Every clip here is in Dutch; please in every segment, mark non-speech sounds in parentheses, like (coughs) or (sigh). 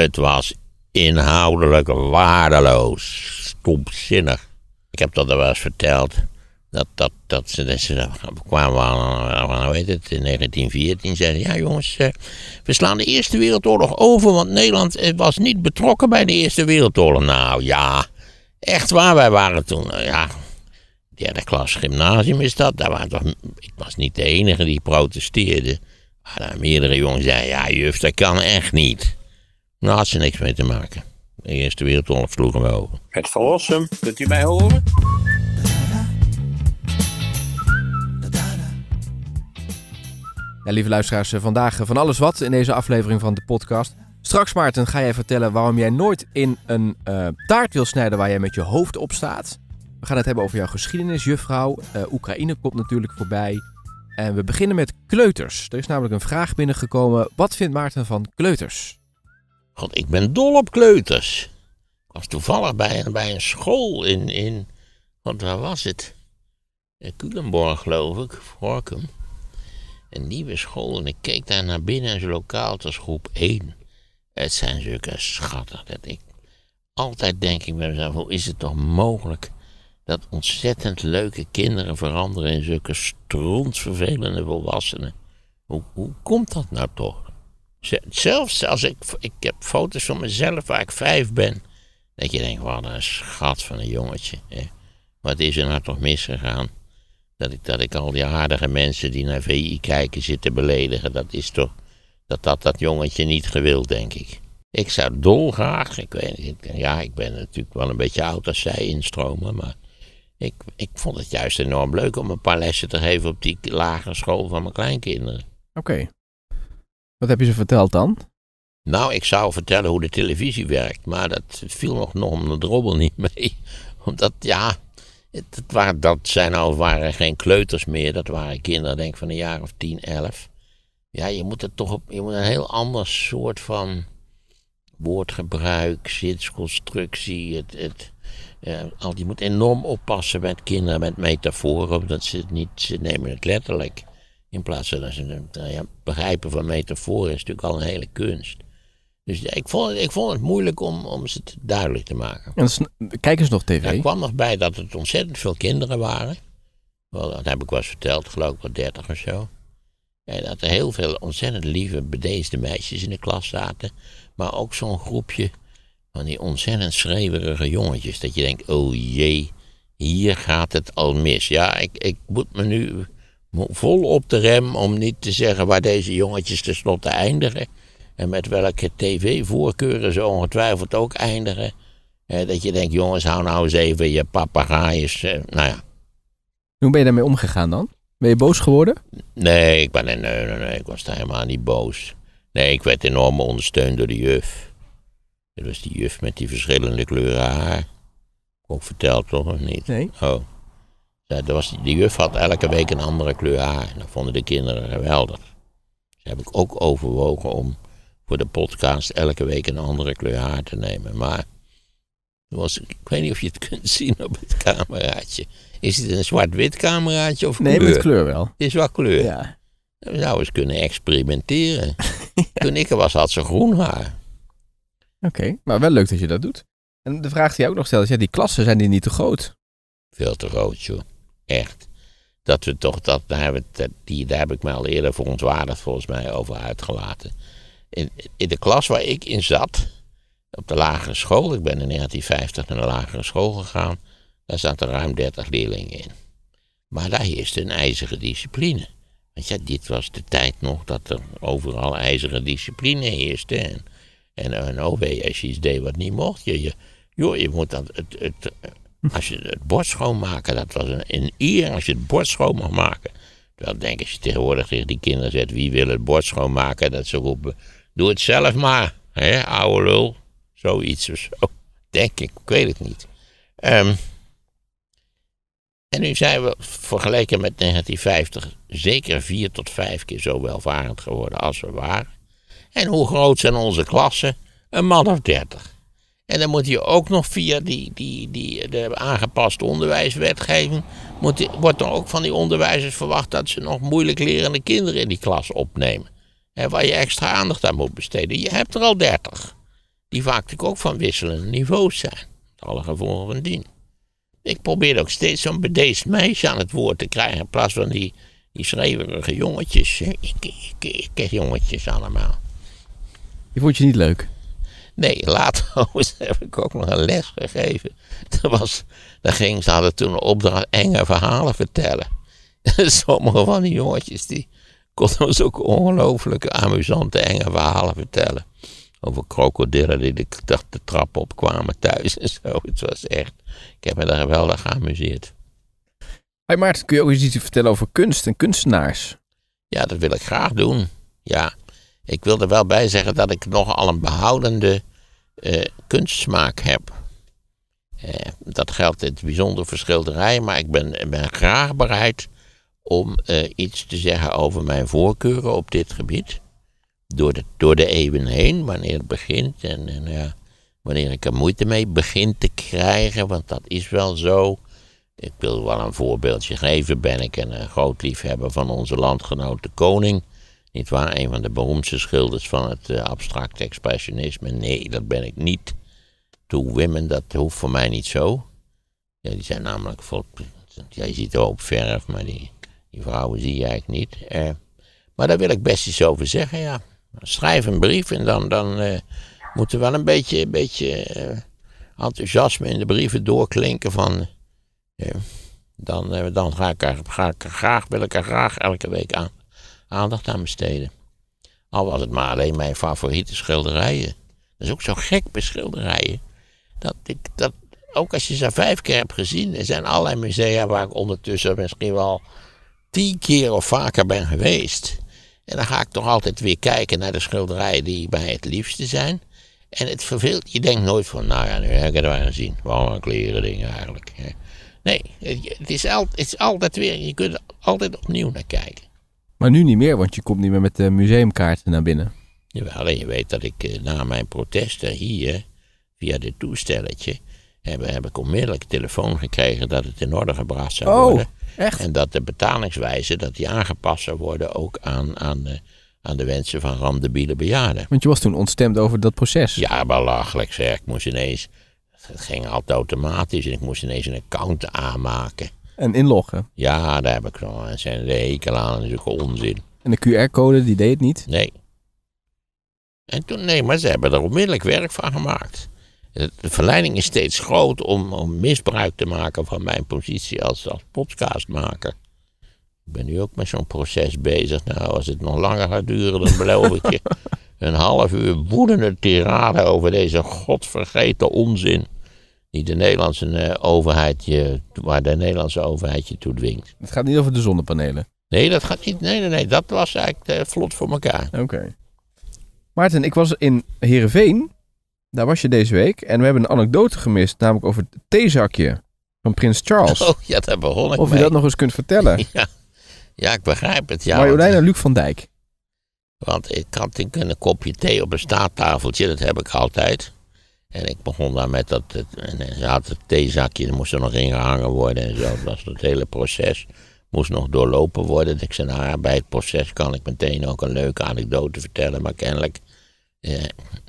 Het was inhoudelijk waardeloos, stomzinnig. Ik heb dat al wel eens verteld. Dat, dat, dat ze, dat ze kwamen aan, weet het, in 1914 zeiden: Ja, jongens, eh, we slaan de Eerste Wereldoorlog over, want Nederland eh, was niet betrokken bij de Eerste Wereldoorlog. Nou ja, echt waar, wij waren toen, eh, ja, derde klas gymnasium is dat. Daar waren toch, ik was niet de enige die protesteerde. Maar meerdere jongens zeiden: Ja, juf, dat kan echt niet. Daar nou, had ze niks mee te maken. De Eerste Wereldoorlog sloeg hem over. Het verlossen, kunt u mij horen? Ja, lieve luisteraars, eh, vandaag eh, van alles wat in deze aflevering van de podcast. Straks, Maarten, ga jij vertellen waarom jij nooit in een eh, taart wil snijden waar jij met je hoofd op staat. We gaan het hebben over jouw geschiedenis, juffrouw. Oekraïne komt natuurlijk voorbij. En we beginnen met kleuters. Er is namelijk een vraag binnengekomen. Wat vindt Maarten van kleuters? God, ik ben dol op kleuters. Ik was toevallig bij, bij een school in, in, wat waar was het? Culemborg geloof ik, Vorkum. Een nieuwe school en ik keek daar naar binnen en zo lokaal, het was groep 1. Het zijn zulke schatten dat ik altijd denk ik bij mezelf, hoe is het toch mogelijk dat ontzettend leuke kinderen veranderen in zulke strontvervelende volwassenen? Hoe, hoe komt dat nou toch? Zelfs als ik, ik heb foto's van mezelf waar ik vijf ben. Dat je denkt, wat een schat van een jongetje. Hè. Wat is er nou toch misgegaan? Dat ik, dat ik al die aardige mensen die naar VI kijken zitten beledigen. Dat is toch, dat dat dat jongetje niet gewild, denk ik. Ik zou dolgraag, ik weet niet, ja, ik ben natuurlijk wel een beetje oud als zij instromen, maar ik, ik vond het juist enorm leuk om een paar lessen te geven op die lagere school van mijn kleinkinderen. Oké. Wat heb je ze verteld dan? Nou, ik zou vertellen hoe de televisie werkt, maar dat viel nog, nog om de drobbel (laughs) niet mee. Omdat, ja, het, het waren, dat zijn al waren geen kleuters meer, dat waren kinderen, denk ik, van een jaar of tien, elf. Ja, je moet het toch op, je moet een heel ander soort van woordgebruik, zinsconstructie, het, het, eh, al, je moet enorm oppassen met kinderen, met metaforen, omdat ze, het niet, ze nemen het letterlijk. In plaats van ze ze nou begrijpen van metaforen is natuurlijk al een hele kunst. Dus ik vond, het, ik vond het moeilijk om, om ze het duidelijk te maken. En eens nog tv? Er kwam nog bij dat het ontzettend veel kinderen waren. Wel, dat heb ik wel eens verteld, geloof ik wel dertig of zo. En dat er heel veel ontzettend lieve, bedeesde meisjes in de klas zaten. Maar ook zo'n groepje van die ontzettend schreeuwerige jongetjes. Dat je denkt, oh jee, hier gaat het al mis. Ja, ik, ik moet me nu vol op de rem om niet te zeggen waar deze jongetjes tenslotte eindigen. En met welke tv-voorkeuren ze ongetwijfeld ook eindigen. Eh, dat je denkt, jongens, hou nou eens even je papegaaien. Eh, nou ja. Hoe ben je daarmee omgegaan dan? Ben je boos geworden? Nee, ik ben, nee, nee, nee, ik was daar helemaal niet boos. Nee, ik werd enorm ondersteund door de juf. Dat was die juf met die verschillende kleuren haar. Ook verteld, toch? Of niet? Nee. Oh. Die juf had elke week een andere kleur haar. En dat vonden de kinderen geweldig. Dus heb ik ook overwogen om voor de podcast elke week een andere kleur haar te nemen. Maar was, ik weet niet of je het kunt (laughs) zien op het cameraatje. Is het een zwart-wit cameraatje of nee, kleur? met kleur wel. Het is wel kleur. Ja. Nou, we zouden eens kunnen experimenteren. (laughs) Toen ik er was, had ze groen haar. Oké, maar wel leuk dat je dat doet. En de vraag die je ook nog stelt is, ja, die klassen zijn die niet te groot? Veel te groot, joh echt. Dat we toch, dat, daar, hebben, die, daar heb ik me al eerder verontwaardigd volgens mij over uitgelaten. In, in, de klas waar ik in zat, op de lagere school, ik ben in 1950 naar de lagere school gegaan, daar zaten ruim 30 leerlingen in. Maar daar heerste een ijzige discipline. Want ja, dit was de tijd nog dat er overal ijzige discipline heerste. En, en, oh als je iets deed wat niet mocht, je, je, joh, je moet dan het, het, als je het bord schoonmaken, dat was een, een eer als je het bord schoon mag maken. Terwijl denk als je tegenwoordig tegen die kinderen zegt, wie wil het bord schoonmaken, dat ze roepen, doe het zelf maar, hè, ouwe lul. Zoiets of zo, denk ik, ik weet het niet. Ehm, en nu zijn we vergeleken met 1950 zeker vier tot vijf keer zo welvarend geworden als we waren. En hoe groot zijn onze klassen? Een man of dertig. En dan moet je ook nog via die, die, die, de aangepaste onderwijswetgeving. Moet, wordt dan ook van die onderwijzers verwacht dat ze nog moeilijk lerende kinderen in die klas opnemen. En waar je extra aandacht aan moet besteden. Je hebt er al dertig. Die vaak natuurlijk ook van wisselende niveaus zijn. Alle gevolgen van dien. Ik probeer ook steeds zo'n bedeesd meisje aan het woord te krijgen. In plaats van die, die schreeuwerige jongetjes. Ik, ik, ik, ik jongetjes allemaal. Je vond je niet leuk? Nee, later (laughs) heb ik ook nog een les gegeven. Dat was, daar ging, ze hadden toen een opdracht enge verhalen vertellen. (laughs) Sommige van die jongetjes die konden ons ook ongelooflijk amusante enge verhalen vertellen. Over krokodillen die de, de, de trap opkwamen thuis en zo. Het was echt, ik heb me daar geweldig geamuseerd. Hey Maarten, kun je ook eens iets vertellen over kunst en kunstenaars? Ja, dat wil ik graag doen. Ja, ik wil er wel bij zeggen dat ik nogal een behoudende uh, kunstsmaak heb. Eh, dat geldt in het bijzonder voor schilderij, maar ik ben, ben graag bereid om eh, iets te zeggen over mijn voorkeuren op dit gebied. Door de, door de eeuwen heen, wanneer het begint en, en ja, wanneer ik er moeite mee begin te krijgen, want dat is wel zo. Ik wil wel een voorbeeldje geven. Ben ik een, een groot liefhebber van onze landgenoot de koning. Niet waar? Een van de beroemdste schilders van het eh, abstracte abstract expressionisme. Nee, dat ben ik niet. To Women, dat hoeft voor mij niet zo. Ja, die zijn namelijk vol. Jij ziet er op verf, maar die, die vrouwen zie je eigenlijk niet. Eh, maar daar wil ik best iets over zeggen, ja. Schrijf een brief en dan, dan eh, moet er wel een beetje, een beetje eh, enthousiasme in de brieven doorklinken van. dan, dan ga ik er, ga ik er graag, wil ik er graag elke week aan aandacht aan besteden. Al was het maar alleen mijn favoriete schilderijen. Dat is ook zo gek bij schilderijen. Dat ik dat, ook als je ze vijf keer hebt gezien, er zijn allerlei musea waar ik ondertussen misschien wel tien keer of vaker ben geweest. En dan ga ik toch altijd weer kijken naar de schilderijen die mij het liefste zijn. En het verveelt, je denkt nooit van, nou ja, nu heb ik het wel gezien. Waarom kleren dingen eigenlijk. Nee, het is, het is altijd weer, je kunt er altijd opnieuw naar kijken. Maar nu niet meer, want je komt niet meer met de museumkaarten naar binnen. Jawel, en je weet dat ik eh, na mijn protesten hier, via dit toestelletje, heb, heb ik onmiddellijk telefoon gekregen dat het in orde gebracht zou oh, worden. Echt? En dat de betalingswijze dat die aangepast zou worden ook aan, aan, de, aan de wensen van Biele bejaarden. Want je was toen ontstemd over dat proces. Ja, belachelijk zeg. Ik moest ineens, het ging altijd automatisch en ik moest ineens een account aanmaken. En inloggen. Ja, daar heb ik een zijn hekel aan. Dat is onzin. En de QR-code, die deed het niet? Nee. En toen, nee, maar ze hebben er onmiddellijk werk van gemaakt. De verleiding is steeds groot om, om misbruik te maken van mijn positie als, als podcastmaker. Ik ben nu ook met zo'n proces bezig. Nou, als het nog langer gaat duren, dan beloof ik je (laughs) een half uur woedende tirade over deze godvergeten onzin die de Nederlandse eh, overheid je, waar de Nederlandse overheid je toe dwingt. Het gaat niet over de zonnepanelen. Nee, dat gaat niet. Nee, nee, nee. Dat was eigenlijk eh, vlot voor elkaar. Oké. Okay. Maarten, ik was in Heerenveen. Daar was je deze week. En we hebben een anekdote gemist, namelijk over het theezakje van Prins Charles. Oh, ja, daar begon ik Of je dat nog eens kunt vertellen. (laughs) Ja, ja ik begrijp het. Ja, Marjolein en Luc van Dijk. Want ik had een kopje thee op een staattafeltje, dat heb ik altijd. En ik begon daar met dat. En ze had het theezakje, er moest er nog ingehangen worden en zo. Dat was het hele proces. Moest nog doorlopen worden. Ik zei, nou bij het proces kan ik meteen ook een leuke anekdote vertellen. Maar kennelijk eh,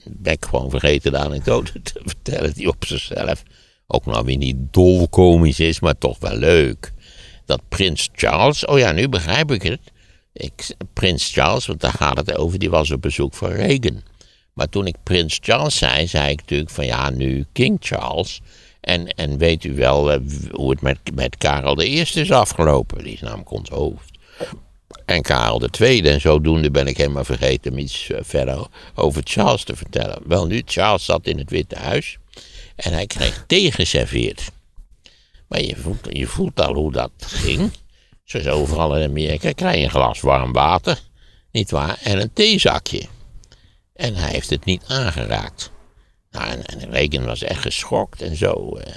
ben ik gewoon vergeten de anekdote te (laughs) vertellen die op zichzelf ook nou weer niet dolkomisch is, maar toch wel leuk. Dat prins Charles, oh ja, nu begrijp ik het. Ik, prins Charles, want daar gaat het over, die was op bezoek van Reagan. Maar toen ik prins Charles zei, zei ik natuurlijk van ja, nu King Charles. En, en weet u wel eh, hoe het met, met Karel I is afgelopen? Die is namelijk ons hoofd. En Karel II. En zodoende ben ik helemaal vergeten om iets eh, verder over Charles te vertellen. Wel nu, Charles zat in het Witte Huis. En hij kreeg thee geserveerd. Maar je voelt, je voelt al hoe dat ging. Zoals overal in Amerika krijg je een glas warm water. Niet waar? En een theezakje. En hij heeft het niet aangeraakt. Nou, en, en Reagan was echt geschokt en zo. Eh.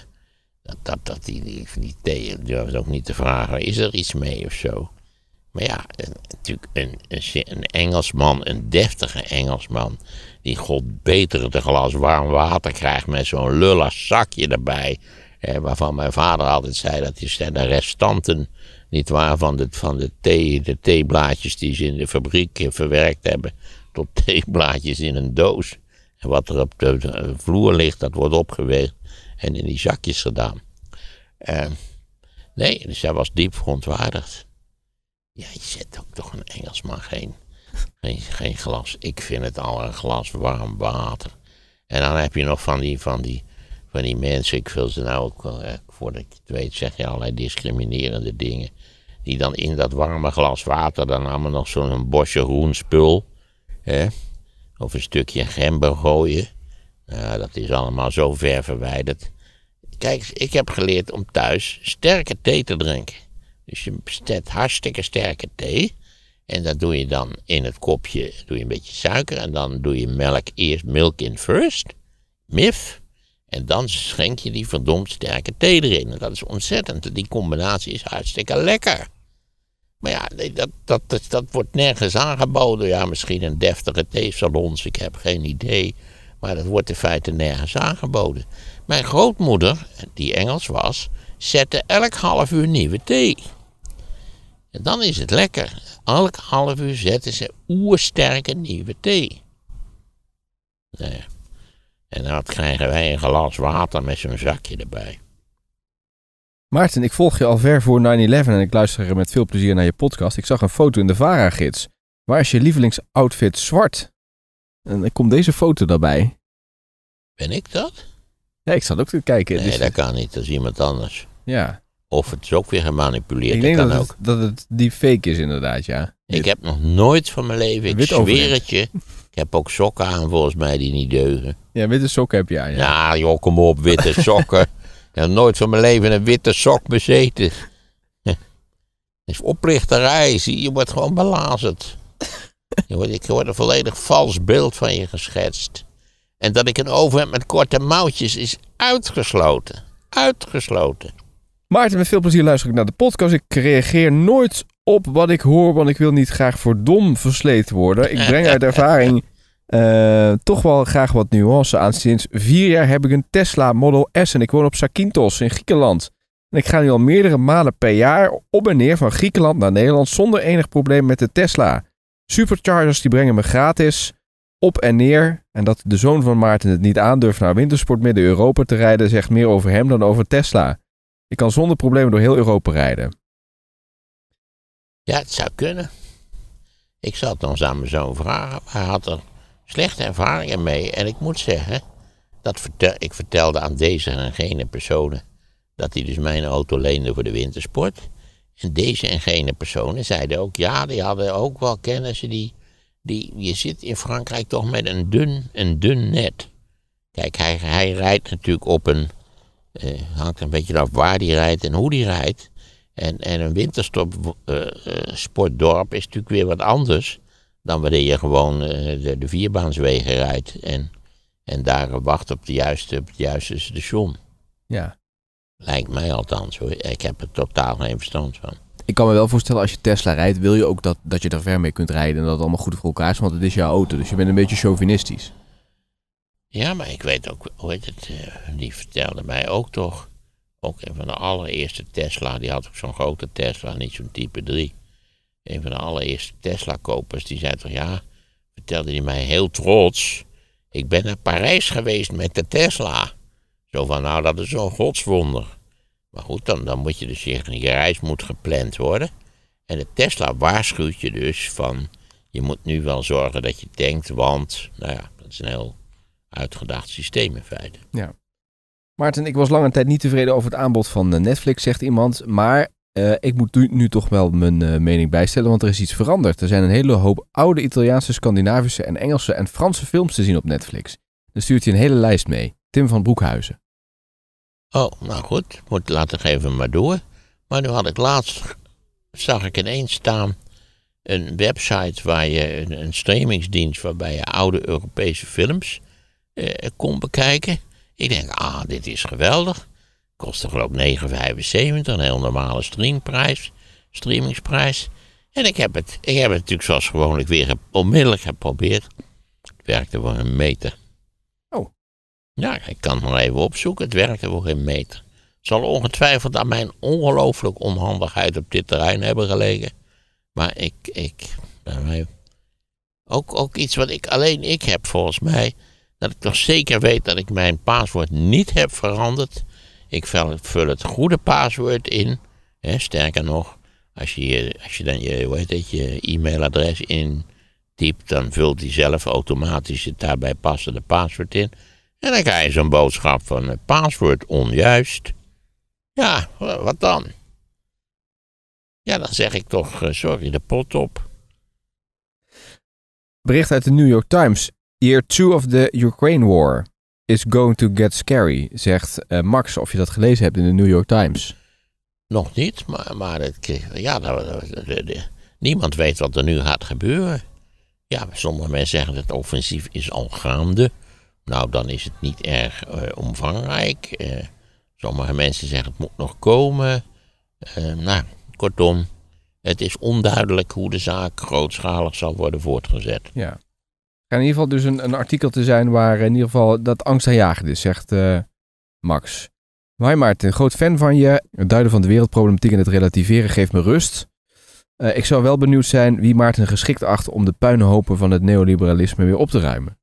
dat, dat, dat, die, die, die, durfde ook niet te vragen, is er iets mee of zo? Maar ja, natuurlijk een, een, een, Engelsman, een deftige Engelsman, die god beter een glas warm water krijgt met zo'n lullig zakje erbij. waarvan mijn vader altijd zei dat die zijn de restanten, niet waar, van, de, van de, thee, de theeblaadjes die ze in de fabriek eh, verwerkt hebben tot (laughs) theeblaadjes in een doos. En wat er op de vloer ligt, dat wordt opgeweegd en in die zakjes gedaan. Ehm, nee, dus zij was diep verontwaardigd. Ja, je zet ook toch een Engelsman geen, geen, glas. Ik vind het al een glas warm water. En dan heb je nog van die, van die, van die mensen, ik wil ze nou ook, voordat je het weet, zeg je allerlei discriminerende dingen. Die dan in dat warme glas water, dan namen nog zo'n bosje groen spul. Of een stukje gember gooien. Nou, dat is allemaal zo ver verwijderd. Kijk, ik heb geleerd om thuis sterke thee te drinken. Dus je bestelt hartstikke sterke thee. En dat doe je dan in het kopje doe je een beetje suiker. En dan doe je melk eerst, milk in first. Mif. En dan schenk je die verdomd sterke thee erin. En dat is ontzettend. Die combinatie is hartstikke lekker. Maar ja, dat, dat, dat, wordt nergens aangeboden. Ja, misschien een deftige theesalons, ik heb geen idee. Maar dat wordt in feite nergens aangeboden. Mijn grootmoeder, die Engels was, zette elk half uur nieuwe thee. En dan is het lekker. Elk half uur zetten ze oersterke nieuwe thee. En dan krijgen wij een glas water met zo'n zakje erbij. Maarten, ik volg je al ver voor 9-11 en ik luister met veel plezier naar je podcast. Ik zag een foto in de VARA-gids. Waar is je lievelingsoutfit zwart? En dan komt deze foto daarbij. Ben ik dat? Ja, ik zat ook te kijken. Nee, dus- dat kan niet. Dat is iemand anders. Ja. Of het is ook weer gemanipuleerd. Ik denk dat, ook. Het, dat het die fake is inderdaad, ja. Ik heb nog nooit van mijn leven, ik wit zweer Ik heb ook sokken aan volgens mij die niet deugen. Ja, witte sokken heb jij. ja. Nou joh, kom op, witte (laughs) sokken. Ik heb nooit van mijn leven een witte sok bezeten. (laughs) is oplichterij, zie je. wordt gewoon belazerd. Je wordt, ik word een volledig vals beeld van je geschetst. En dat ik een oven heb met korte mouwtjes is uitgesloten. Uitgesloten. Maarten, met veel plezier luister ik naar de podcast. Ik reageer nooit op wat ik hoor, want ik wil niet graag voor dom versleten worden. Ik breng uit (laughs) ervaring eh, toch wel graag wat nuance aan. Sinds vier jaar heb ik een Tesla Model S en ik woon op Sakintos in Griekenland. En ik ga nu al meerdere malen per jaar op en neer van Griekenland naar Nederland zonder enig probleem met de Tesla. Superchargers die brengen me gratis op en neer. En dat de zoon van Maarten het niet aandurft naar wintersport midden Europa te rijden, zegt meer over hem dan over Tesla. Ik kan zonder problemen door heel Europa rijden. Ja, het zou kunnen. Ik zal het samen aan mijn zoon vragen. Hij had er slechte ervaringen mee. En ik moet zeggen, dat ik vertelde aan deze en gene personen dat hij dus mijn auto leende voor de wintersport. En deze en gene personen zeiden ook, ja, die hadden ook wel kennissen die, die... Je zit in Frankrijk toch met een dun, een dun net. Kijk, hij, hij rijdt natuurlijk op een... Eh, hangt een beetje af waar die rijdt en hoe die rijdt. En, en een wintersportdorp eh, eh, uh, is natuurlijk weer wat anders dan wanneer je gewoon eh, de, de vierbaanswegen rijdt en, en daar wacht op, de juiste, het juiste station. Ja. Lijkt mij althans hoor. Ik heb er totaal geen verstand van. Ik kan me wel voorstellen, als je Tesla rijdt, wil je ook dat, dat je er ver mee kunt rijden en dat het allemaal goed voor elkaar is, want het is jouw auto. Dus je bent een beetje chauvinistisch. Ja, maar ik weet ook, hoe heet het, eh, die vertelde mij ook toch, ook een van de allereerste Tesla, die had ook zo'n grote Tesla, niet zo'n type 3 een van de allereerste Tesla-kopers, die zei toch ja, vertelde hij mij heel trots. Ik ben naar Parijs geweest met de Tesla. Zo van, nou, dat is zo'n godswonder. Maar goed, dan, dan moet je dus zeggen, je reis moet gepland worden. En de Tesla waarschuwt je dus van, je moet nu wel zorgen dat je denkt, want, nou ja, dat is een heel uitgedacht systeem in feite. Ja. Maarten, ik was lange tijd niet tevreden over het aanbod van eh, Netflix, zegt iemand. Maar eh, ik moet nu, toch wel mijn eh, mening bijstellen, want er is iets veranderd. Er zijn een hele hoop oude Italiaanse, Scandinavische en Engelse en Franse films te zien op Netflix. Dan stuurt hij een hele lijst mee. Tim van Broekhuizen. Oh, nou goed. Moet, laten geven even maar door. Maar nu had ik laatst, zag ik ineens staan, een website waar je, een, een streamingsdienst waarbij je oude Europese films eh, kon bekijken. Ik denk, ah, dit is geweldig. Kostte geloof ik 9,75, een heel normale streamprijs, streamingsprijs. En ik heb, het, ik heb het natuurlijk zoals gewoonlijk weer onmiddellijk geprobeerd. Het werkte voor een meter. Oh. Ja, ik kan het maar even opzoeken. Het werkte voor een meter. Het zal ongetwijfeld aan mijn ongelooflijk onhandigheid op dit terrein hebben gelegen. Maar ik, ik, eh, ook, ook iets wat ik alleen ik heb volgens mij. Dat ik nog zeker weet dat ik mijn paaswoord niet heb veranderd. Ik vul het goede paswoord in. Hè, sterker nog, als je, als je dan je, hoe heet je e-mailadres intypt, dan vult hij zelf automatisch het daarbij passende paswoord in. En dan krijg je zo'n boodschap van het eh, paswoord onjuist. Ja, wat dan? Ja, dan zeg ik toch, sorry, eh, de pot op. Bericht uit de New York Times. Year 2 of the Ukraine War is going to get scary, zegt eh, Max. Of je dat gelezen hebt in de New York Times. Nog niet, maar, maar het, ja, nou, nou, nou, niemand weet wat er nu gaat gebeuren. Ja, sommige mensen zeggen dat het offensief is al gaande. Nou, dan is het niet erg eh, omvangrijk. Eh, sommige mensen zeggen het moet nog komen. nou, kortom, het is onduidelijk hoe de zaak grootschalig zal worden voortgezet. Ja in ieder geval dus een, een artikel te zijn waar in ieder geval dat angstaanjagend is, zegt eh, Max. Hoi Maarten, groot fan van je. Het duiden van de wereldproblematiek en het relativeren geeft me rust. Eh, ik zou wel benieuwd zijn wie Maarten geschikt acht om de puinhopen van het neoliberalisme weer op te ruimen.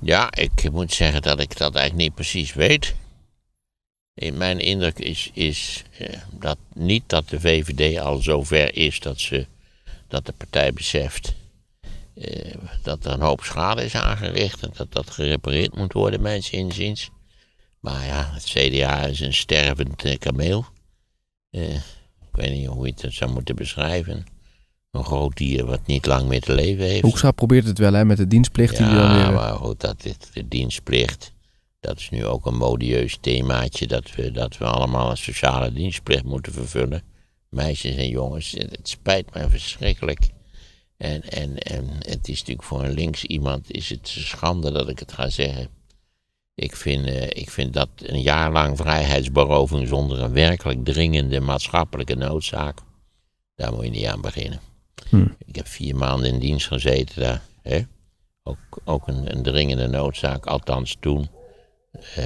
Ja, ik moet zeggen dat ik dat eigenlijk niet precies weet. In mijn indruk is, is eh, dat niet dat de VVD al zover is dat, ze, dat de partij beseft eh, dat er een hoop schade is aangericht en dat dat gerepareerd moet worden, mijns inziens. Maar ja, het CDA is een stervend eh, kameel. Eh, ik weet niet hoe je het zou moeten beschrijven. Een groot dier wat niet lang meer te leven heeft. Hoekstra probeert het wel hè, met de dienstplicht. Ja, die dan maar goed, dat is de dienstplicht. Dat is nu ook een modieus themaatje. Dat we, dat we allemaal een sociale dienstplicht moeten vervullen. Meisjes en jongens, het spijt me verschrikkelijk en, en, en het is natuurlijk voor een links iemand is het schande dat ik het ga zeggen. Ik vind, eh, ik vind dat een jaar lang vrijheidsberoving zonder een werkelijk dringende maatschappelijke noodzaak, daar moet je niet aan beginnen. Hmm. Ik heb vier maanden in dienst gezeten daar. Hè? Ook, ook een, een, dringende noodzaak, althans toen. Eh,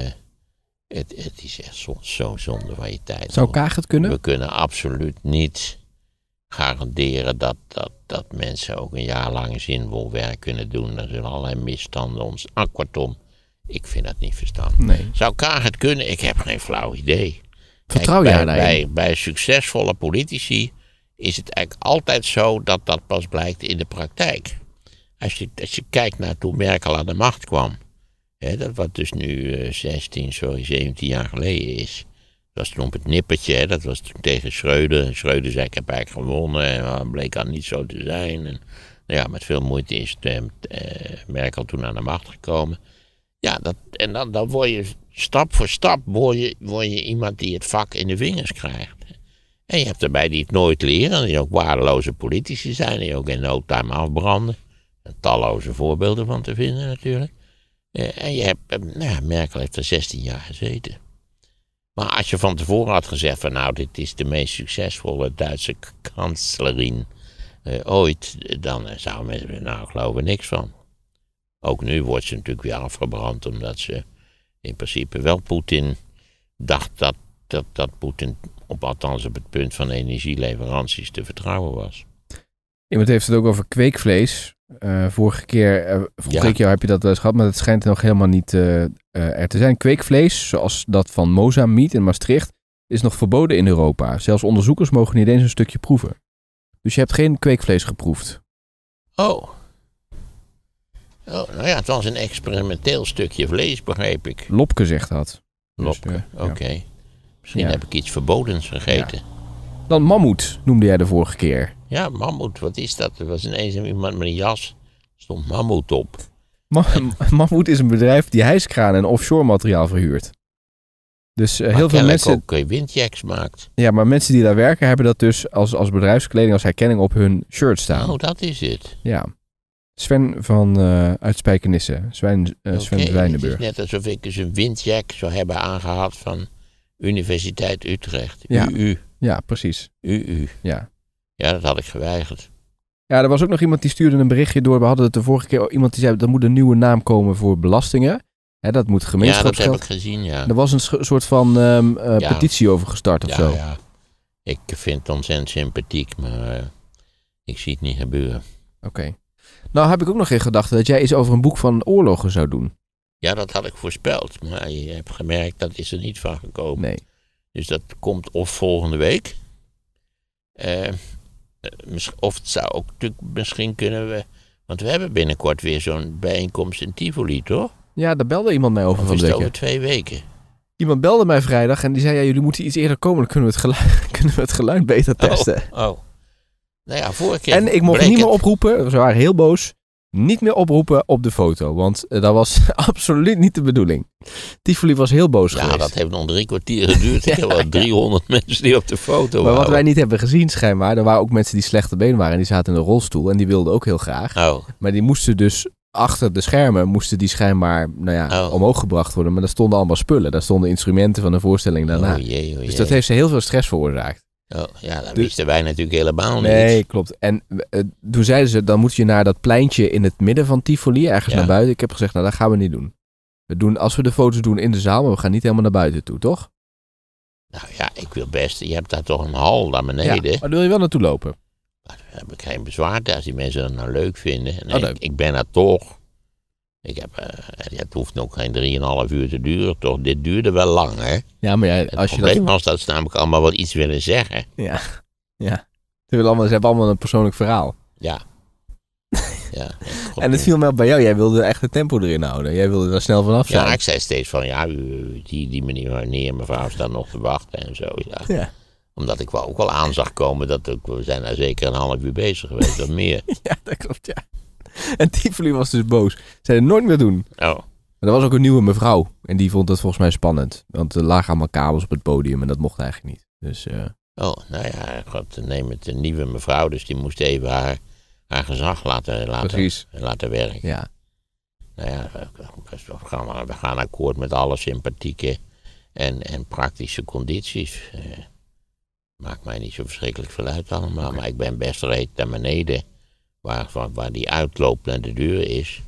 het, het, is echt zo, zo zonde van je tijd. Zou Kaag het kunnen? We kunnen absoluut niet garanderen dat, dat, dat mensen ook een jaar lang zinvol werk kunnen doen. dan zijn allerlei misstanden ons. Ah, kortom, ik vind dat niet verstandig. Zou het kunnen? Ik heb geen flauw idee. Vertrouw jij bij, bij, succesvolle politici is het eigenlijk altijd zo dat dat pas blijkt in de praktijk. Als je, als je kijkt naar toen Merkel aan de macht kwam, hè, dat wat dus nu 16, eh, sorry, 17 jaar geleden is was toen op het nippertje, hè? dat was toen tegen Schreuder. Schreuder zei, ik heb eigenlijk gewonnen. dat bleek al niet zo te zijn. En, nou ja, met veel moeite is het, eh, eh, Merkel toen aan de macht gekomen. Ja, dat, en dan, dan word je stap voor stap word je, word je iemand die het vak in de vingers krijgt. En je hebt erbij die het nooit leren, die ook waardeloze politici zijn, die ook in no time afbranden. En talloze voorbeelden van te vinden natuurlijk. Eh, en je hebt, eh, nou, Merkel heeft er 16 jaar gezeten. Maar als je van tevoren had gezegd van nou, dit is de meest succesvolle Duitse kanslerin eh, ooit, dan eh, zouden mensen nou geloven niks van. Ook nu wordt ze natuurlijk weer afgebrand omdat ze in principe wel Poetin dacht dat, dat, dat Poetin op althans op het punt van energieleveranties te vertrouwen was. Iemand heeft het ook over kweekvlees. Eh, vorige keer, uh, vorige keer heb je dat wel eens gehad, maar dat schijnt nog helemaal niet eh, er te zijn. Kweekvlees, zoals dat van Mozamiet in Maastricht, is nog verboden in Europa. Zelfs onderzoekers mogen niet eens een stukje proeven. Dus je hebt geen kweekvlees geproefd. Oh. oh nou ja, het was een experimenteel stukje vlees, begrijp ik. Lopke zegt dat. Dus, Lopke, oké. Misschien heb ik iets verbodens gegeten dan mammoet, noemde jij de vorige keer. Ja, mammoet, wat is dat? Er was ineens iemand met een jas, stond mammoet op. (laughs) mammoet is een bedrijf die hijskranen en offshore materiaal verhuurt. Dus eh, heel veel mensen. ook uh, windjacks maakt. Ja, maar mensen die daar werken hebben dat dus als, als bedrijfskleding, als herkenning op hun shirt staan. Oh, dat is het. Ja. Sven van uh, Uitspijkenissen. Sven okay, Sven Zwijnenburg. Het is net alsof ik eens een windjack zou hebben aangehad van Universiteit Utrecht, ja. -u. Ja, precies. U, Ja. Ja, dat had ik geweigerd. Ja, er was ook nog iemand die stuurde een berichtje door. We hadden het de vorige keer iemand die zei dat moet een nieuwe naam komen voor belastingen. Hè, dat moet worden. Ja, dat heb ik gezien, ja. Er was een soort van ehm, eh, petitie over gestart of ja, zo. Ja, ik vind het ontzettend sympathiek, maar eh, ik zie het niet gebeuren. Oké. Nou heb ik ook nog in gedachten dat jij iets over een boek van oorlogen zou doen. Ja, dat had ik voorspeld, maar je hebt gemerkt dat is er niet van gekomen. Nee. Dus dat komt of volgende week. Eh, eh, of het zou ook natuurlijk, misschien kunnen we. Want we hebben binnenkort weer zo'n bijeenkomst in Tivoli, toch? Ja, daar belde iemand mij over of van is twee weken. Iemand belde mij vrijdag en die zei: ja, jullie moeten iets eerder komen, dan kunnen we het geluid, (laughs) kunnen we het geluid beter oh, testen. Oh, oh. Nou ja, vorige keer. En ik mocht niet meer oproepen, ze waren heel boos niet meer oproepen op de foto. Want eh, dat was (laughs) absoluut niet de bedoeling. Tivoli was heel boos geweest. Ja, dat heeft nog drie kwartier geduurd. (laughs) Ik 300 (laughs) mensen die op de foto maar wat wij niet hebben gezien schijnbaar... er waren ook mensen die slechte been waren... en die zaten in een rolstoel en die wilden ook heel graag. Oh. Maar die moesten dus achter de schermen... moesten die schijnbaar nou ja, oh. omhoog gebracht worden. Maar daar stonden allemaal spullen. Daar stonden instrumenten van de voorstelling daarna. Oh, oh Dus dat heeft ze heel veel stress veroorzaakt. Oh, ja, dat dus, wisten wij natuurlijk helemaal niet. Nee, klopt. En uh, toen zeiden ze, dan moet je naar dat pleintje in het midden van Tivoli, ergens naar buiten. Ik heb gezegd, nou, dat gaan we niet doen. We doen, als we de foto's doen in de zaal, maar we gaan niet helemaal naar buiten toe, toch? Nou ja, ik wil best. Je hebt daar toch een hal naar beneden. Ja, maar wil je wel naartoe lopen? Daar heb ik geen bezwaar als die mensen dat nou leuk vinden. oh, ik, ik ben daar toch. Ik heb, eh, het hoeft ook geen 3,5 uur te duren, toch? Dit duurde wel lang, hè? Ja, maar als het probleem dat... was dat ze namelijk allemaal wel iets willen zeggen. Ja, ja. Ze, willen allemaal, ze hebben allemaal een persoonlijk verhaal. Ja. ja en het viel mij op bij jou. Jij wilde echt het tempo erin houden. Jij wilde daar snel vanaf zijn. Ja, ik zei steeds van, ja, die die, die meneer, Mijn mevrouw staat nog te wachten en zo. Ja. Omdat ik wel ook wel aan zag komen dat we zijn daar zeker een half uur bezig geweest of meer. (laughs) ja, dat klopt, ja. (laughs) en Tivoli was dus boos. Ze nooit meer doen. Oh. Maar er was ook een nieuwe mevrouw. En die vond dat volgens mij spannend. Want er lagen allemaal kabels op het podium en dat mocht eigenlijk niet. Dus, eh, Oh, nou ja, god, neem het een nieuwe mevrouw. Dus die moest even haar, haar gezag laten, laten, laten werken. Ja. Nou ja, we gaan, we gaan akkoord met alle sympathieke en, en praktische condities. Eh, maakt mij niet zo verschrikkelijk veel uit allemaal. Maar ik ben best reed naar beneden waar, die uitloop naar de deur is.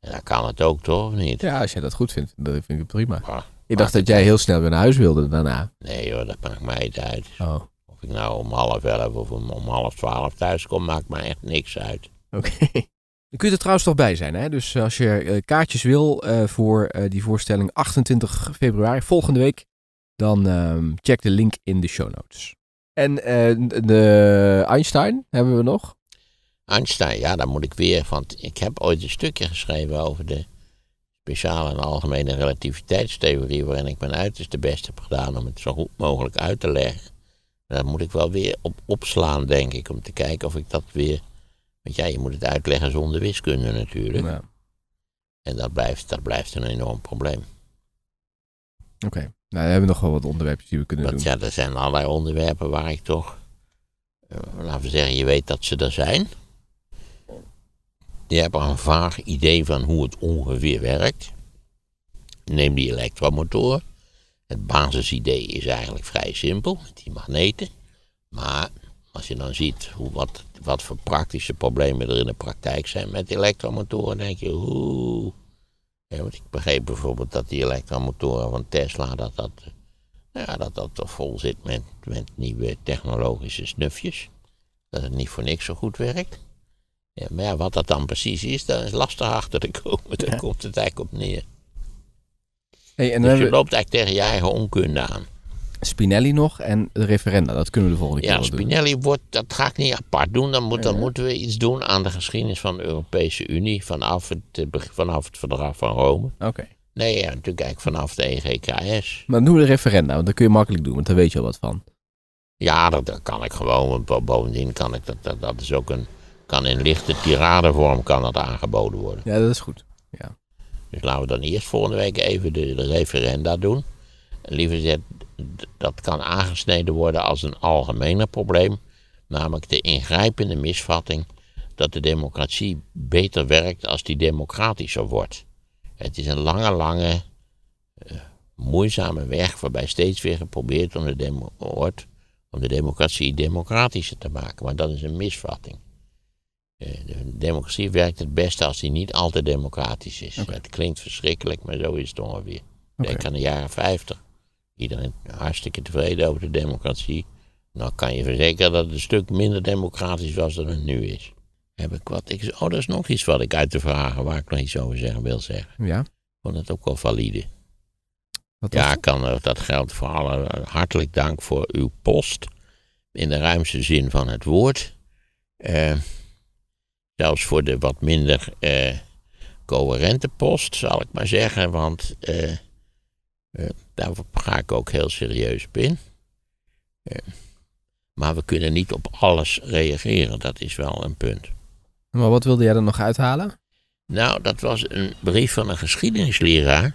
En dan kan het ook toch, of niet? Ja, als jij dat goed vindt, dan vind ik het prima. ik dacht dat jij nou- heel snel weer naar huis wilde daarna. Nee hoor, dat maakt mij niet uit. Oh. Of ik nou om half elf of om, om half twaalf thuis kom, maakt mij echt niks uit. Oké. (laughs) Dan kun je er trouwens toch bij zijn. Hè? Dus als je eh, kaartjes wil eh, voor eh, die voorstelling 28 februari, volgende week, dan ehm, check de link in de show notes. En de Einstein hebben we nog. Einstein, ja, daar moet ik weer, want ik heb ooit een stukje geschreven over de speciale en algemene relativiteitstheorie, waarin ik mijn uiterste best heb gedaan om het zo goed mogelijk uit te leggen. Dat daar moet ik wel weer op opslaan, denk ik, om te kijken of ik dat weer. Want ja, je moet het uitleggen zonder wiskunde natuurlijk. Ja. En dat blijft, dat blijft een enorm probleem. Oké, nou, we hebben nog wel wat onderwerpen die we kunnen want, Ja, er zijn allerlei onderwerpen waar ik toch. Eh, laten we zeggen, je weet dat ze er zijn. Die hebben een vaag idee van hoe het ongeveer werkt. Neem die elektromotor. Het basisidee is eigenlijk vrij simpel, met die magneten. Maar als je dan ziet hoe, wat, wat voor praktische problemen er in de praktijk zijn met elektromotoren, denk je, oeh. Ja, want ik begreep bijvoorbeeld dat die elektromotoren van Tesla, dat dat, nou ja, dat, dat vol zit met, met nieuwe technologische snufjes. Dat het niet voor niks zo goed werkt. Ja, maar ja, wat dat dan precies is, dat is lastig achter te komen. Daar komt het eigenlijk op neer. en dus je loopt eigenlijk tegen je eigen onkunde aan. Spinelli nog en de referenda, dat kunnen we de volgende keer doen. Ja, Spinelli wordt, dat ga ik niet apart doen. Dan, moeten we iets doen aan de geschiedenis van de Europese Unie vanaf het, eh, vanaf het verdrag van Rome. Oké. Nee, ja, natuurlijk eigenlijk vanaf de EGKS. Maar noem de referenda, want dat kun je makkelijk doen, want daar weet je al wat van. Ja, dat, kan ik gewoon. Bovendien kan ik dat, dat, dat is ook een kan in lichte tiradevorm kan dat aangeboden worden. Ja, dat is goed. Ja. Dus laten we dan eerst volgende week even de, referenda doen. Liever gezegd, dat kan aangesneden worden als een algemener probleem, namelijk de ingrijpende misvatting dat de democratie beter werkt als die democratischer wordt. Het is een lange, lange, eh, moeizame weg waarbij steeds weer geprobeerd de, wordt om de democratie democratischer te maken, maar dat is een misvatting. Eh, de democratie werkt het beste als die niet altijd democratisch is. Het klinkt verschrikkelijk, maar zo is het ongeveer. Okay. Denk aan de jaren 50. Iedereen hartstikke tevreden over de democratie. Nou kan je verzekeren dat het een stuk minder democratisch was dan het nu is. Heb ik wat. Ik, oh, dat is nog iets wat ik uit te vragen waar ik nog iets over zeggen wil zeggen. Ja. Ik vond het ook wel valide. ja, kan, dat geldt voor alle. Hartelijk dank voor uw post. In de ruimste zin van het woord. Eh. Zelfs voor de wat minder eh, coherente post, zal ik maar zeggen. Want eh, eh daar ga ik ook heel serieus op in. Eh, maar we kunnen niet op alles reageren, dat is wel een punt. Maar wat wilde jij er nog uithalen? Nou, dat was een brief van een geschiedenisleraar.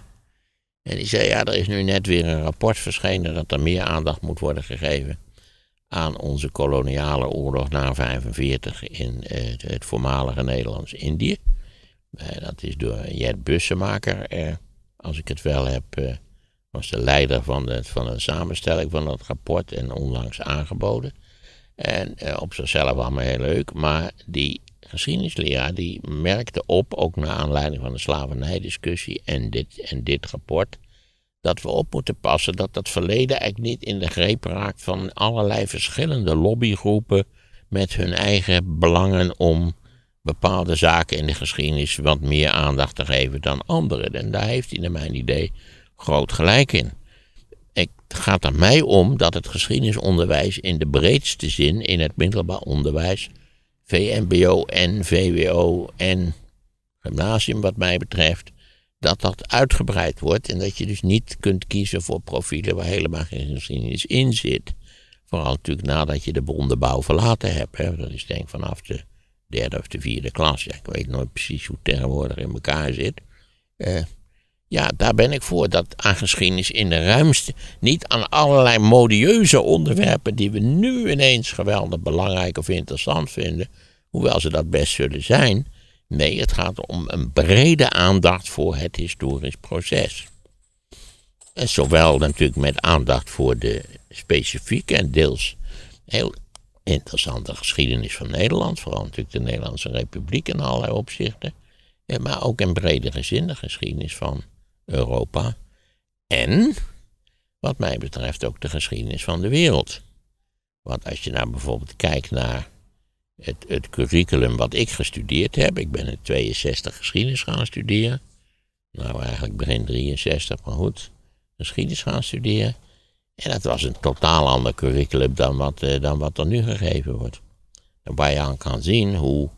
En die zei, ja, er is nu net weer een rapport verschenen dat er meer aandacht moet worden gegeven aan onze koloniale oorlog na 1945 in eh, het, het voormalige Nederlands-Indië. Eh, dat is door Jet Bussemaker, eh, als ik het wel heb, was de leider van de, van de samenstelling van dat rapport en onlangs aangeboden. En op zichzelf allemaal heel leuk, maar die geschiedenisleraar die merkte op, ook naar aanleiding van de slavernijdiscussie en dit, en dit rapport, dat we op moeten passen dat dat verleden eigenlijk niet in de greep raakt van allerlei verschillende lobbygroepen met hun eigen belangen om bepaalde zaken in de geschiedenis wat meer aandacht te geven dan anderen. En daar heeft hij naar mijn idee groot gelijk in. Het gaat er mij om dat het geschiedenisonderwijs in de breedste zin in het middelbaar onderwijs, VMBO en VWO en gymnasium wat mij betreft, dat dat uitgebreid wordt en dat je dus niet kunt kiezen voor profielen waar helemaal geen geschiedenis in zit. Vooral natuurlijk nadat je de brondenbouw verlaten hebt. Hè. Dat is denk ik vanaf de derde of de vierde klas. ik weet nooit precies hoe het tegenwoordig in elkaar zit. Eh, ja, daar ben ik voor. Dat aan geschiedenis in de ruimste. Niet aan allerlei modieuze onderwerpen die we nu ineens geweldig belangrijk of interessant vinden. Hoewel ze dat best zullen zijn. Nee, het gaat om een brede aandacht voor het historisch proces. En zowel natuurlijk met aandacht voor de specifieke en deels heel interessante geschiedenis van Nederland, vooral natuurlijk de Nederlandse Republiek in allerlei opzichten, eh, maar ook in bredere zin de geschiedenis van Europa en, wat mij betreft, ook de geschiedenis van de wereld. Want als je nou bijvoorbeeld kijkt naar het, het curriculum wat ik gestudeerd heb. Ik ben in 62 geschiedenis gaan studeren. Nou, eigenlijk begin 63, maar goed. Geschiedenis gaan studeren. En dat was een totaal ander curriculum dan wat, eh, dan wat er nu gegeven wordt. Waar je aan kan zien hoe,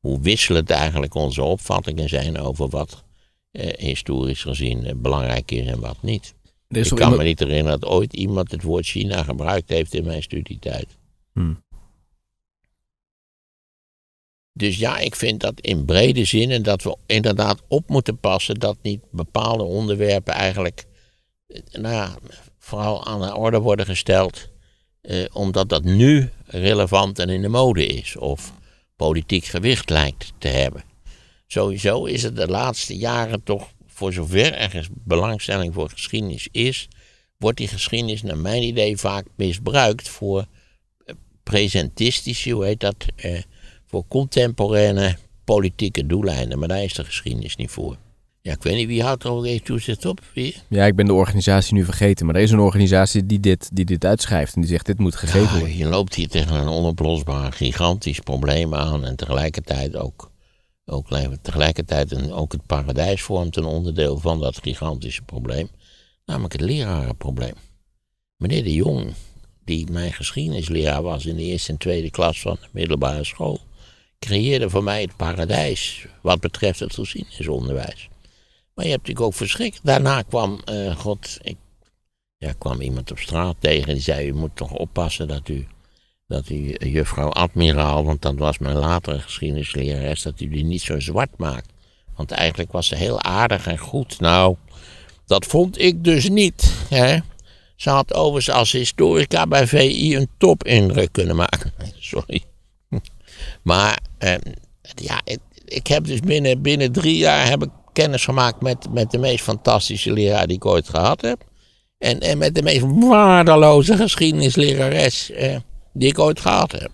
hoe wisselend eigenlijk onze opvattingen zijn over wat eh, historisch gezien eh, belangrijk is en wat niet. Ik kan me niet herinneren dat ooit iemand het woord China gebruikt heeft in mijn studietijd. Hmm. Dus ja, ik vind dat in brede zin en dat we inderdaad op moeten passen dat niet bepaalde onderwerpen eigenlijk eh, nou ja, vooral aan de orde worden gesteld. Eh, omdat dat nu relevant en in de mode is of politiek gewicht lijkt te hebben. Sowieso is het de laatste jaren toch, voor zover ergens belangstelling voor geschiedenis is, wordt die geschiedenis naar mijn idee vaak misbruikt voor eh, presentistische, hoe heet dat? Eh, voor contemporaine politieke doeleinden. Maar daar is de geschiedenis niet voor. Ja, ik weet niet, wie houdt er ook eens toezicht op? Wie? Ja, ik ben de organisatie nu vergeten. Maar er is een organisatie die dit, die dit uitschrijft en die zegt, dit moet gegeven nou, worden. je loopt hier tegen een onoplosbaar, gigantisch probleem aan. En tegelijkertijd ook, ook, tegelijkertijd ook het paradijs vormt een onderdeel van dat gigantische probleem. Namelijk het lerarenprobleem. Meneer de Jong, die mijn geschiedenisleraar was in de eerste en tweede klas van de middelbare school creëerde voor mij het paradijs wat betreft het geschiedenisonderwijs. Maar je hebt natuurlijk ook verschrikt. Daarna kwam, eh, god, ik, ja, kwam iemand op straat tegen die zei, u moet toch oppassen dat u, dat u eh, juffrouw admiraal, want dat was mijn latere geschiedenislerares, dat u die niet zo zwart maakt. Want eigenlijk was ze heel aardig en goed. Nou, dat vond ik dus niet. Hè? Ze had overigens als historica bij VI een topindruk kunnen maken. (laughs) Sorry. Maar ja, ik, heb dus binnen, binnen drie jaar heb ik kennis gemaakt met, met de meest fantastische leraar die ik ooit gehad heb. En, en met de meest waardeloze geschiedenislerares eh, die ik ooit gehad heb.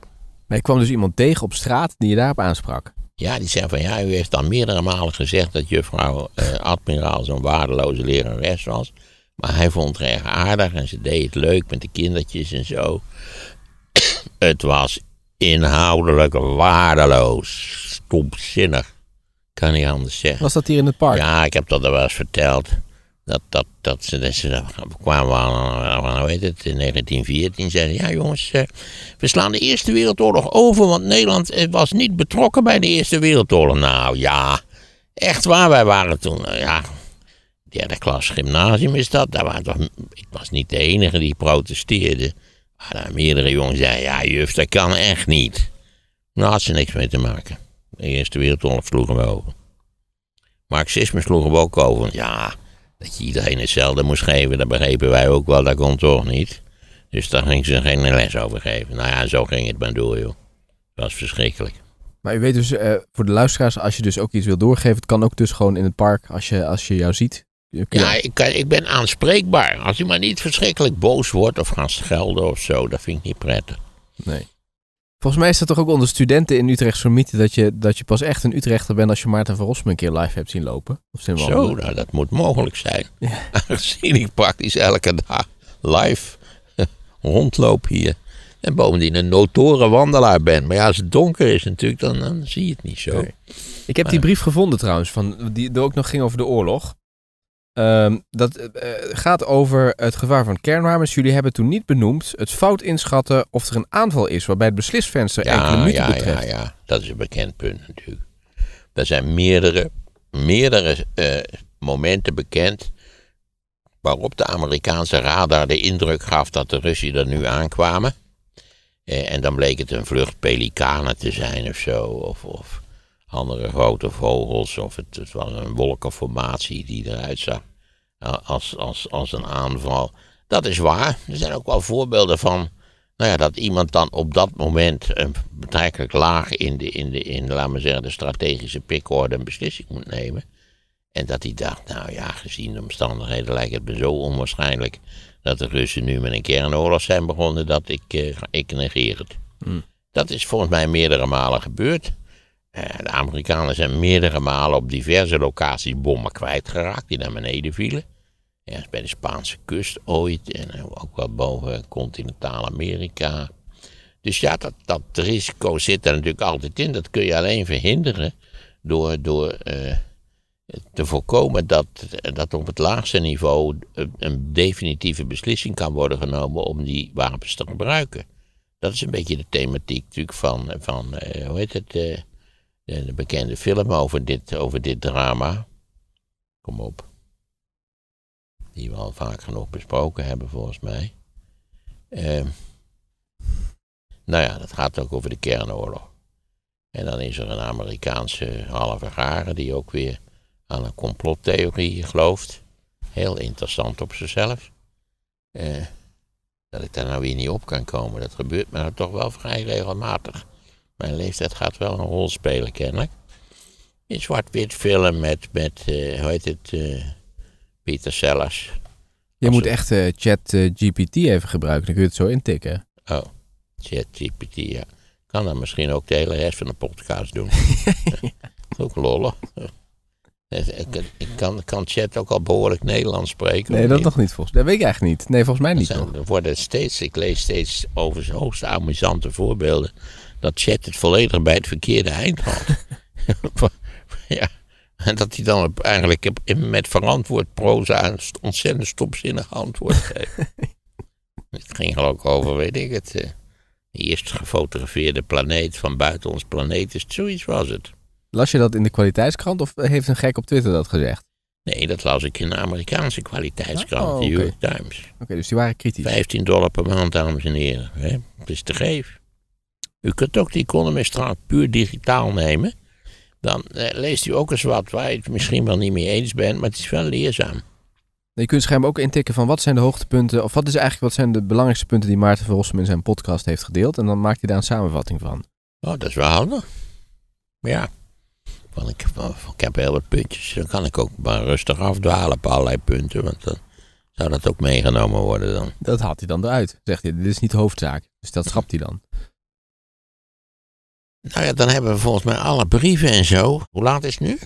Maar je kwam dus iemand tegen op straat die je daarop aansprak? Ja, die zei van ja, u heeft al meerdere malen gezegd dat juffrouw eh, Admiraal zo'n waardeloze lerares was. Maar hij vond haar erg aardig en ze deed het leuk met de kindertjes en zo. (coughs) het was inhoudelijk waardeloos. Stomzinnig. Kan niet anders zeggen. Was dat hier in het park? Ja, ik heb dat er wel eens verteld. Dat, dat, dat ze, dat ze kwamen aan, het, in 1914 zeiden: Ja, jongens, eh, we slaan de Eerste Wereldoorlog over, want Nederland eh, was niet betrokken bij de Eerste Wereldoorlog. Nou ja, echt waar, wij waren toen, eh, ja, derde klas gymnasium is dat. Daar waren toch, ik was niet de enige die protesteerde. Ah, meerdere jongens zeiden, ja juf, dat kan echt niet. Nou had ze niks mee te maken. De Eerste Wereldoorlog sloegen we over. Marxisme sloegen we ook over. Ja, dat je iedereen hetzelfde moest geven, dat begrepen wij ook wel, dat kon toch niet. Dus daar ging ze geen les over geven. Nou ja, zo ging het maar door, joh. Het was verschrikkelijk. Maar u weet dus, eh, voor de luisteraars, als je dus ook iets wil doorgeven, het kan ook dus gewoon in het park, als je, als je jou ziet, ja, ik, ik ben aanspreekbaar. Als u maar niet verschrikkelijk boos wordt of gaat schelden of zo, dat vind ik niet prettig. Nee. Volgens mij is dat toch ook onder studenten in Utrecht zo'n mythe dat je, dat je pas echt een Utrechter bent als je Maarten van Rossum een keer live hebt zien lopen. Of zijn Zo, nou, dat moet mogelijk zijn. Ja. Aangezien (laughs) ik praktisch elke dag live (laughs) rondloop hier. En bovendien een notoire wandelaar ben. Maar ja, als het donker is natuurlijk, dan, dan zie je het niet zo. Ik heb die brief gevonden trouwens, van, die die ook nog ging over de oorlog. Ehm, dat eh, eh, gaat over het gevaar van kernwapens. Jullie hebben toen niet benoemd het fout inschatten of er een aanval is, waarbij het beslisvenster ja, enkele minuten ja, betreft. Ja, ja, dat is een bekend punt natuurlijk. Er zijn meerdere, meerdere eh, momenten bekend waarop de Amerikaanse radar de indruk gaf dat de Russen er nu aankwamen. en dan bleek het een vlucht pelikanen te zijn of zo. Of, of andere grote vogels. Of het, was een wolkenformatie die eruit zag eh, als, als, als een aanval. Dat is waar. Er zijn ook wel voorbeelden van nou ja, dat iemand dan op dat moment een eh, betrekkelijk laag in de, in de, in, laten we zeggen, de strategische pikorde een beslissing moet nemen. En dat hij dacht, nou ja, gezien de omstandigheden lijkt het me zo onwaarschijnlijk dat de Russen nu met een kernoorlog zijn begonnen, dat ik, eh, ik negeer het. Hmm. Dat is volgens mij meerdere malen gebeurd. Eh, de Amerikanen zijn meerdere malen op diverse locaties bommen kwijtgeraakt die naar beneden vielen. Ergens bij de Spaanse kust ooit en eh, ook wel boven continentaal Amerika. Dus ja, dat, dat risico zit er natuurlijk altijd in. Dat kun je alleen verhinderen door, door eh, te voorkomen dat, dat op het laagste niveau een definitieve beslissing kan worden genomen om die wapens te gebruiken. Dat is een beetje de thematiek natuurlijk van, van hoe heet het, een bekende film over dit, over dit drama. Kom op. Die we al vaak genoeg besproken hebben, volgens mij. Ehm, nou ja, dat gaat ook over de kernoorlog. En dan is er een Amerikaanse halve garen die ook weer aan een complottheorie gelooft. Heel interessant op zichzelf. Eh, dat ik daar nou weer niet op kan komen, dat gebeurt maar nou toch wel vrij regelmatig. Mijn leeftijd gaat wel een rol spelen, kennelijk. in zwart-wit film met, met uh, hoe heet het, uh, eh, Pieter Sellers. Je moet het... echt uh, eh, ChatGPT even gebruiken, dan kun je het zo intikken. Oh, ChatGPT, ja. Kan dan misschien ook de hele rest van de podcast doen. (laughs) (laughs) Ook lollen. Ik, kan, kan chat ook al behoorlijk Nederlands spreken. Nee, dat nog toch niet volgens mij. Dat weet ik eigenlijk niet. Nee, volgens mij niet. Zijn, er worden steeds, ik lees steeds over hoogste amusante voorbeelden dat Chet het volledig bij het verkeerde eind had. (laughs) ja. En dat hij dan eigenlijk met verantwoord proza ontzettend stopzinnig antwoord geeft. (laughs) het ging er ook over, weet ik het. Eh, de eerst gefotografeerde planeet van buiten ons planeet is zoiets was het. Las je dat in de kwaliteitskrant of heeft een gek op Twitter dat gezegd? Nee, dat las ik in de Amerikaanse kwaliteitskrant, oh, de New York Times. Oké, dus die waren kritisch. 15 dollar per maand, dames en heren. Hè? Het is te geef. U kunt ook die Economist trouwens puur digitaal nemen. Dan eh, leest u ook eens wat waar je het misschien wel niet mee eens bent, maar het is wel leerzaam. Je kunt schijnbaar ook intikken van wat zijn de hoogtepunten, of wat is eigenlijk wat zijn de belangrijkste punten die Maarten Verrossum in zijn podcast heeft gedeeld. En dan maakt hij daar een samenvatting van. Oh, dat is wel handig. Ja. Want ik, heb heel wat puntjes. Dan kan ik ook maar rustig afdwalen op allerlei punten. Want dan zou dat ook meegenomen worden dan. Dat haalt hij dan eruit. Zegt hij, dit is niet hoofdzaak. Dus dat (laughs) schapt hij dan. Nou ja, dan hebben we volgens mij alle brieven en zo. Hoe laat is het nu?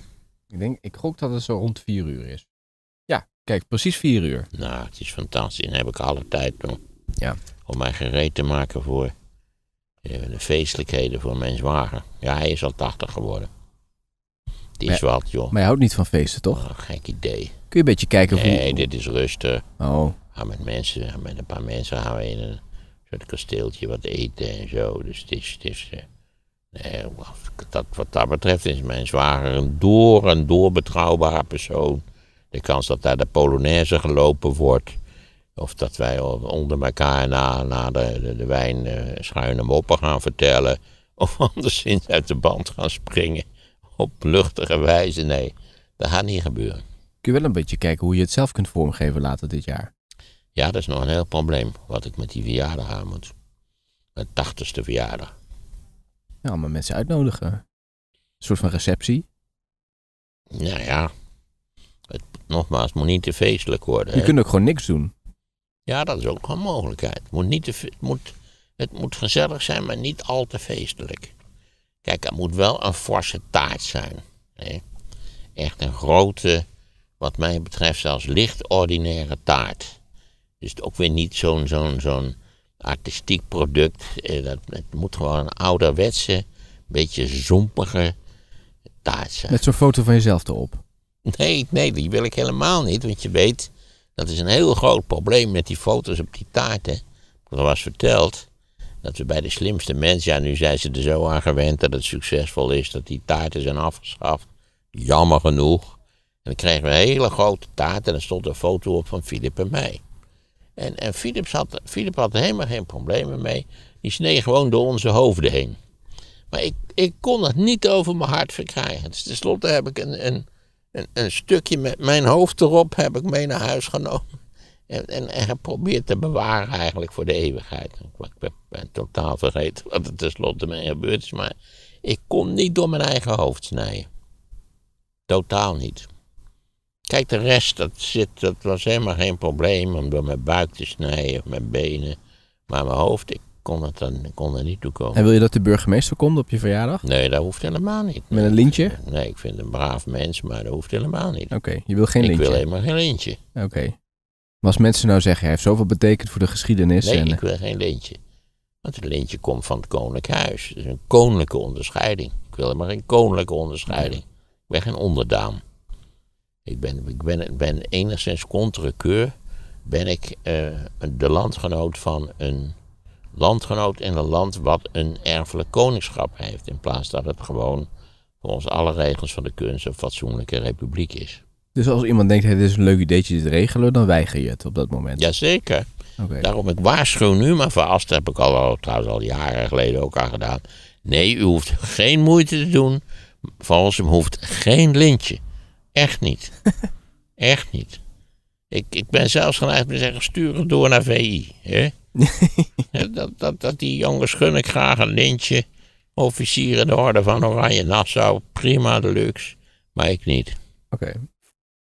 Ik denk, ik gok dat het zo rond vier uur is. Ja, kijk, precies vier uur. Nou, het is fantastisch. Dan heb ik alle tijd nog. Ja. Om mij gereed te maken voor eh, de feestelijkheden voor mijn zwager. Ja, hij is al 80 geworden. Die is wat, joh. Maar je houdt niet van feesten, toch? Oh, gek idee. Kun je een beetje kijken hoe... Nee, dit is rustig. Oh. Gaan met mensen, met een paar mensen gaan we in een soort kasteeltje wat eten en zo. Dus het is... Het is eh, Nee, dat, wat dat betreft is mijn zwager een door en door betrouwbare persoon. De kans dat daar de Polonaise gelopen wordt, of dat wij onder elkaar na, de, de, wijn eh, schuine moppen gaan vertellen, (laughs) of anderszins uit de band gaan springen op luchtige wijze, nee, dat gaat niet gebeuren. Kun je wel een beetje kijken hoe je het zelf kunt vormgeven later dit jaar? Ja, dat is nog een heel probleem, wat ik met die verjaardag aan moet. Mijn tachtigste verjaardag. Ja, maar mensen uitnodigen. Een soort van receptie. Nou ja. Het, nogmaals, het moet niet te feestelijk worden. Je kunt ook gewoon niks doen. Ja, dat is ook een mogelijkheid. Het moet, niet te, het, moet, het moet gezellig zijn, maar niet al te feestelijk. Kijk, het moet wel een forse taart zijn. Hè? Echt een grote, wat mij betreft zelfs licht ordinaire taart. Dus ook weer niet zo'n zo'n zo'n artistiek product. Eh, dat, het moet gewoon een ouderwetse, beetje zompige taart zijn. Met zo'n foto van jezelf erop? Nee, nee, die wil ik helemaal niet. Want je weet, dat is een heel groot probleem met die foto's op die taarten. Er was verteld dat we bij de slimste mensen, ja nu zijn ze er zo aan gewend dat het succesvol is, dat die taarten zijn afgeschaft. Jammer genoeg. En dan kregen we een hele grote taart en er stond een foto op van Filip en mij. En, en Philips had, Philip had er helemaal geen problemen mee. Die snee gewoon door onze hoofden heen. Maar ik, ik kon het niet over mijn hart verkrijgen. Dus tenslotte heb ik een, een, een, stukje met mijn hoofd erop heb ik mee naar huis genomen. En, en, en, geprobeerd te bewaren eigenlijk voor de eeuwigheid. Ik ben, ben totaal vergeten wat er tenslotte mee gebeurd is. Maar ik kon niet door mijn eigen hoofd snijden. Totaal niet. Kijk, de rest, dat, zit, dat was helemaal geen probleem om door mijn buik te snijden of mijn benen. Maar mijn hoofd, ik kon, het dan, kon er niet toe komen. En wil je dat de burgemeester komt op je verjaardag? Nee, dat hoeft helemaal niet. Met een lintje? Nee, ik vind een braaf mens, maar dat hoeft helemaal niet. Oké, je wil geen lintje? Ik wil helemaal geen lintje. Oké. Okay. Als mensen nou zeggen, hij heeft zoveel betekend voor de geschiedenis. Nee, ik wil geen lintje. Want het lintje komt van het koninklijk huis. Het is een koninklijke onderscheiding. Ik wil helemaal geen koninklijke onderscheiding. Ik ben geen onderdaan. Ik ben, ik ben, ben enigszins contrekeur. Ben ik eh, de landgenoot van een landgenoot in een land wat een erfelijk koningschap heeft. In plaats dat het gewoon volgens alle regels van de kunst een fatsoenlijke republiek is. Dus als iemand denkt, hey, dit is een leuk ideetje, dit regelen, dan weiger je het op dat moment? Jazeker. Okay. Daarom, ik waarschuw nu maar vast, heb ik al, oh, trouwens al jaren geleden ook al gedaan. Nee, u hoeft geen moeite te doen. Volgens hem hoeft geen lintje. Echt niet. (laughs) Echt niet. Ik, ik ben zelfs geneigd te zeggen, stuur het door naar VI. (laughs) Hè? dat, dat, dat die jongens gun ik graag een lintje. officieren in de orde van Oranje Nassau. Prima deluxe. Maar ik niet. Oké.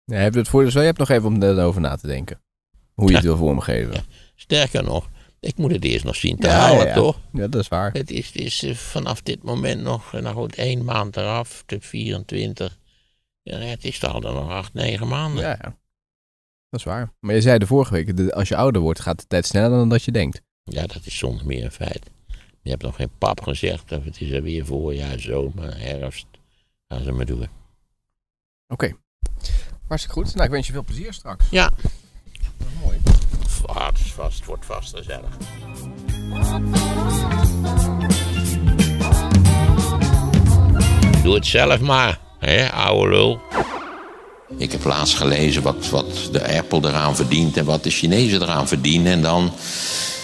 heb je het voor dus je hebt nog even om erover na te denken. Hoe je het ja. wil vormgeven. Ja. Sterker nog, ik moet het eerst nog zien te halen, toch? Ja, dat is waar. Het is, is eh, vanaf dit moment nog, eh, nou goed, één maand eraf, de 24. Ja, het is toch al dan nog acht, negen maanden. Ja, ja, dat is waar. Maar je zei de vorige week, als je ouder wordt, gaat de tijd sneller dan dat je denkt. Ja, dat is soms meer een feit. Je hebt nog geen pap gezegd of het is er weer voorjaar, zomer, herfst. Gaan ze maar doen. Oké. Hartstikke goed. Nou, ik wens je veel plezier straks. Ja. Dat is mooi. vast, het wordt vast gezellig. Doe het zelf maar. Hé, ouwe lul. Ik heb laatst gelezen wat, wat de Apple eraan verdient en wat de Chinezen eraan verdienen. En dan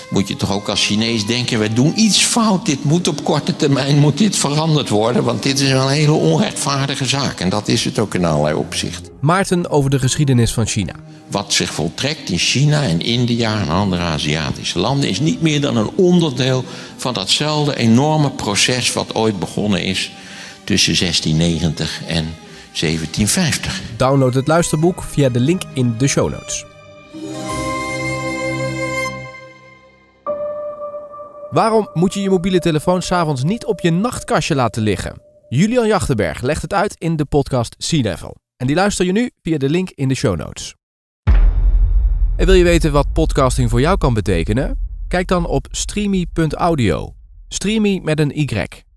moet je toch ook als Chinees denken, we doen iets fout. Dit moet op korte termijn moet dit veranderd worden, want dit is een hele onrechtvaardige zaak. En dat is het ook in allerlei opzichten. Maarten over de geschiedenis van China. Wat zich voltrekt in China en India en andere Aziatische landen is niet meer dan een onderdeel van datzelfde enorme proces wat ooit begonnen is tussen 1690 en 1750. Download het luisterboek via de link in de show notes. Waarom moet je je mobiele telefoon s'avonds niet op je nachtkastje laten liggen? Julian Jachtenberg legt het uit in de podcast Sea Level. En die luister je nu via de link in de show notes. En wil je weten wat podcasting voor jou kan betekenen? Kijk dan op streamy.audio. Streamy met een Y.